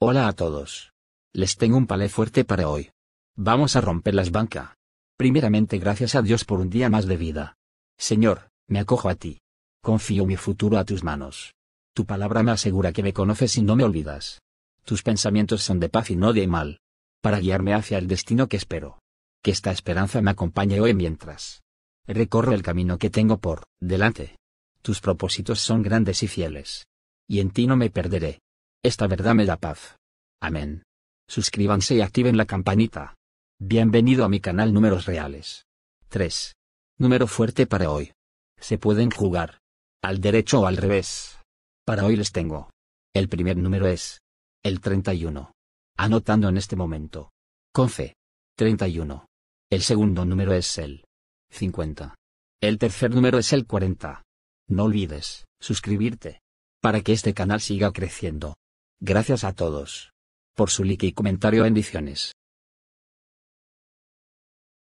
Hola a todos. Les tengo un palé fuerte para hoy. Vamos a romper las banca. Primeramente gracias a Dios por un día más de vida. Señor, me acojo a ti. Confío mi futuro a tus manos. Tu palabra me asegura que me conoces y no me olvidas. Tus pensamientos son de paz y no de mal. Para guiarme hacia el destino que espero. Que esta esperanza me acompañe hoy mientras. Recorro el camino que tengo por delante. Tus propósitos son grandes y fieles. Y en ti no me perderé. Esta verdad me da paz. Amén. Suscríbanse y activen la campanita. Bienvenido a mi canal Números Reales. 3. Número fuerte para hoy. Se pueden jugar. Al derecho o al revés. Para hoy les tengo. El primer número es. El 31. Anotando en este momento. Con fe. 31. El segundo número es el. 50. El tercer número es el 40. No olvides, suscribirte. Para que este canal siga creciendo. Gracias a todos. Por su like y comentario bendiciones.